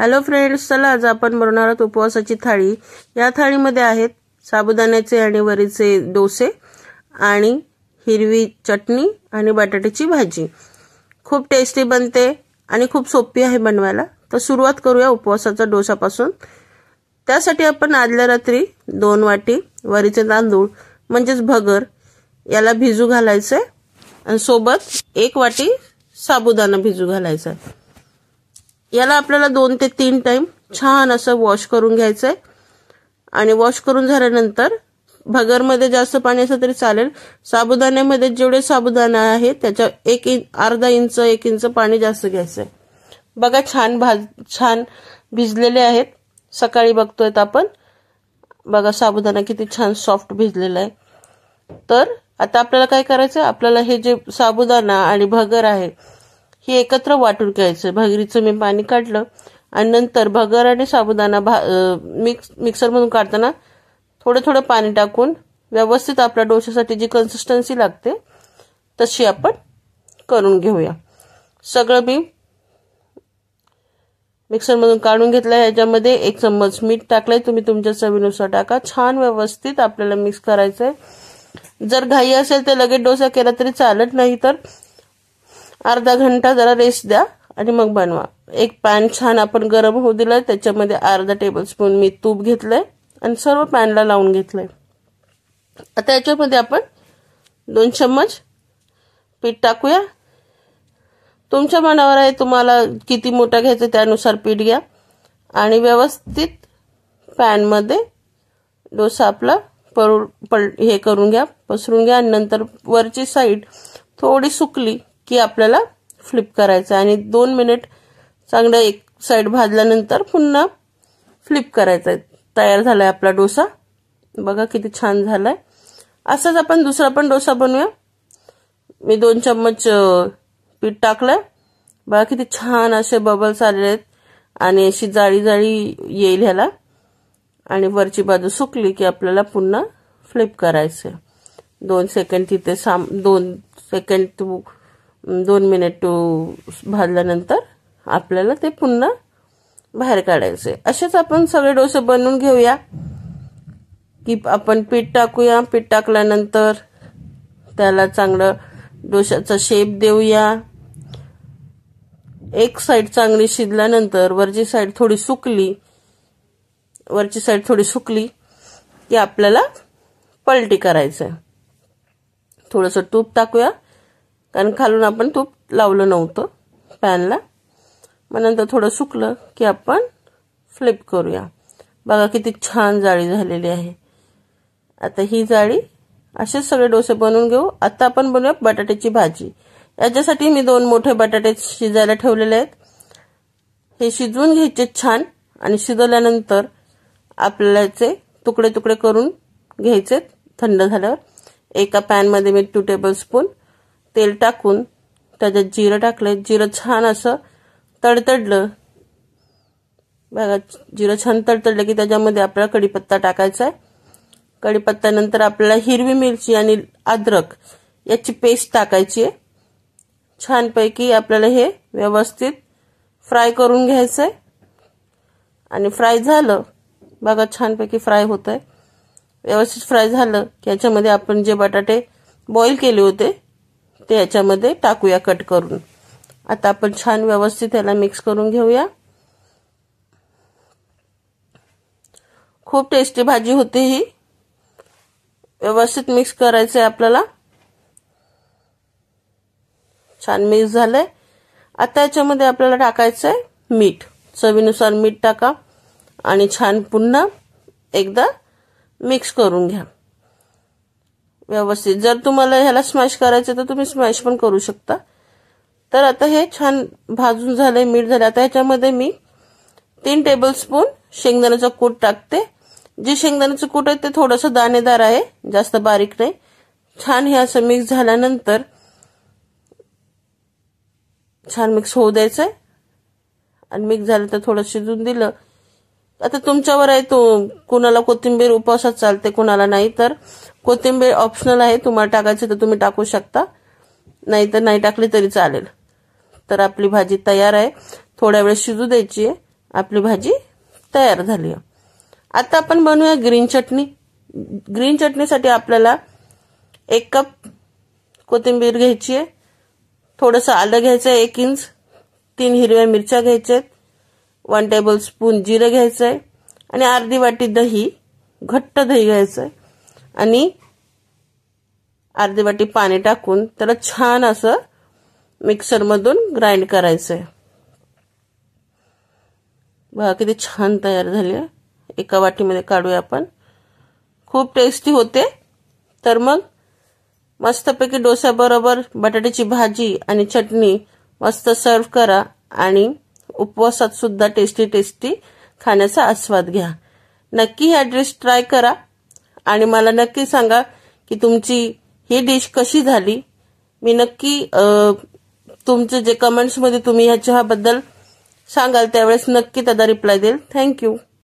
hello friends चला आज आपण बनवणार आहोत उपवासाची थाळी या थाळीमध्ये आहेत साबुदाण्याचे आणि वरीचे डोसे आणि हिरवी चटणी आणि बटाट्याची भाजी खूप टेस्टी बनते आणि खूप सोपी आहे बनवायला तर सुरुवात करूया उपवासाचा डोसापासून त्यासाठी आपण आदल्या रात्री दोन वाटी वरीचे तांदूळ म्हणजेच भगर याला भिजू घालायचं आणि सोबत एक वाटी साबुदाणा भिजू घालायचा आहे याला आपल्याला दोन ते तीन टाइम छान असं वॉश करून घ्यायचं आहे आणि वॉश करून झाल्यानंतर भगरमध्ये जास्त पाणी असं तरी चालेल साबुदाण्यामध्ये जेवढे साबुदाणा आहे त्याच्या एक इंच अर्धा इंच एक इंच पाणी जास्त घ्यायचं आहे बघा छान भाज छान भिजलेले आहेत सकाळी बघतोय आपण बघा साबुदाणा किती छान सॉफ्ट भिजलेला आहे तर आता आपल्याला काय करायचं आपल्याला हे जे साबुदाणा आणि भगर आहे हे एकत्र वाटून घ्यायचं भगरीचं मी पाणी काढलं आणि नंतर भगर आणि साबुदाणा भा मिक्स मिक्सरमधून काढताना थोडं थोडं पाणी टाकून व्यवस्थित आपल्या डोश्यासाठी जी कन्सिस्टन्सी लागते तशी आपण करून घेऊया सगळं मी मिक्सरमधून काढून घेतलं ह्याच्यामध्ये एक चम्मच मीठ टाकलंय तुम्ही तुमच्या चवीनुसार टाका छान व्यवस्थित आपल्याला मिक्स करायचं आहे जर घाई असेल तर लगेच डोसा केला तरी चालत नाही तर अर्धा घंटा जरा रेस्ट द्या आणि मग बनवा एक पॅन छान आपण गरम होऊ दिलाय त्याच्यामध्ये अर्धा टेबलस्पून मी तूप घेतलंय आणि सर्व पॅनला लावून घेतलंय आता याच्यामध्ये आपण दोन चम्मच पीठ टाकूया तुमच्या मनावर आहे तुम्हाला किती मोठा घ्यायचं त्यानुसार पीठ घ्या आणि व्यवस्थित पॅनमध्ये डोसा आपला परू पळ हे करून घ्या पसरून घ्या आणि नंतर वरची साईड थोडी सुकली की आपल्याला फ्लिप करायचं आणि दोन मिनिट चांगलं एक साईड भाजल्यानंतर पुन्हा फ्लिप करायचं आहे तयार झालाय आपला डोसा बघा किती छान झाला आहे आपण दुसरा पण डोसा बनवूया मी दोन चम्मच पीठ टाकलं बघा किती छान असे बबल्स आलेले आहेत आणि अशी जाळी जाळी येईल ह्याला आणि वरची बाजू सुकली की आपल्याला पुन्हा फ्लिप करायचं दोन सेकंड तिथे साम दोन सेकंड दोन मिनिट भाजल्यानंतर आपल्याला ते पुन्हा बाहेर काढायचे असेच आपण सगळे डोसे बनवून घेऊया की आपण पीठ टाकूया पीठ टाकल्यानंतर त्याला चांगलं डोशाचा शेप देऊया एक साईड चांगली शिजल्यानंतर वरची साईड थोडी सुकली वरची साईड थोडी सुकली की आपल्याला पलटी करायचं थोडंसं तूप टाकूया कारण खालून आपण तूप लावलं नव्हतं पॅनला मग नंतर थोडं सुकलं की आपण फ्लिप करूया बघा किती छान जाळी झालेली आहे आता ही जाळी असेच सगळे डोसे बनवून घेऊ आता आपण बनवूया बटाट्याची भाजी याच्यासाठी मी दोन मोठे बटाटे शिजायला ठेवलेले आहेत हे शिजवून घ्यायचे छान आणि शिजवल्यानंतर आपल्याचे तुकडे तुकडे करून घ्यायचे थंड झाल्यावर एका पॅनमध्ये मी टू टेबल स्पून तेल टाकून त्याच्यात जिरं टाकलं जिरं छान असं तडतडलं बघा जिरं छान तडतडलं की त्याच्यामध्ये आपल्याला कढीपत्ता टाकायचा आहे कढीपत्त्यानंतर आपल्याला हिरवी मिरची आणि अद्रक याची पेस्ट टाकायची आहे छानपैकी आपल्याला हे व्यवस्थित फ्राय करून घ्यायचं आहे आणि फ्राय झालं बघा छानपैकी फ्राय होत आहे व्यवस्थित फ्राय झालं की याच्यामध्ये आपण जे बटाटे बॉईल केले होते ते याच्यामध्ये टाकूया कट करून आता आपण छान व्यवस्थित याला मिक्स करून घेऊया खूप टेस्टी भाजी होती ही व्यवस्थित मिक्स करायचंय आपल्याला छान मिक्स झालंय आता याच्यामध्ये आपल्याला टाकायचंय आहे मीठ चवीनुसार मीठ टाका आणि छान पुन्हा एकदा मिक्स करून घ्या व्यवस्थित जर तुम्हाला ह्याला स्मॅश करायचं तर तुम्ही स्मॅश पण करू शकता तर आता हे छान भाजून झाले मीठ झालं आता ह्याच्यामध्ये मी तीन टेबलस्पून शेंगदाण्याचा कूट टाकते जे शेंगदाण्याचं कूट आहे ते थोडंसं दाणेदार आहे जास्त बारीक नाही छान हे असं मिक्स झाल्यानंतर छान मिक्स होऊ द्यायचं आहे आणि मिक्स झालं तर थोडं शिजून दिलं आता तुमच्यावर आहे तो कुणाला कोथिंबीर उपवासात चालते कुणाला नाही तर कोथिंबीर ऑप्शनल आहे तुम्हाला टाकायचं तर तुम्ही टाकू शकता नाही तर नाही टाकली तरी चालेल तर आपली भाजी तयार आहे थोड्या वेळ शिजू द्यायची आहे आपली भाजी तयार झाली आहे आता आपण बनवूया ग्रीन चटणी ग्रीन चटणीसाठी आपल्याला एक कप कोथिंबीर घ्यायची आहे थोडंसं आलं घ्यायचं आहे एक इंच तीन हिरव्या मिरच्या घ्यायच्या आहेत वन टेबल स्पून जिरं घ्यायचं आहे आणि अर्धी वाटी दही घट्ट दही घ्यायचं आहे आणि अर्धी वाटी पाणी टाकून त्याला छान असं मिक्सरमधून ग्राइंड करायचं आहे बघा किती छान तयार झाली एका वाटीमध्ये काढूया आपण खूप टेस्टी होते तर मग मस्तपैकी डोस्याबरोबर बटाट्याची भाजी आणि चटणी मस्त सर्व करा आणि उपवासात सुद्धा टेस्टी टेस्टी खाण्याचा आस्वाद घ्या नक्की ही ड्रेस ट्राय करा आणि मला नक्की सांगा की तुमची ही डिश कशी झाली मी नक्की तुमचे जे कमेंट्समध्ये तुम्ही ह्याच्याबद्दल सांगाल त्यावेळेस नक्की त्यादा रिप्लाय देईल थँक्यू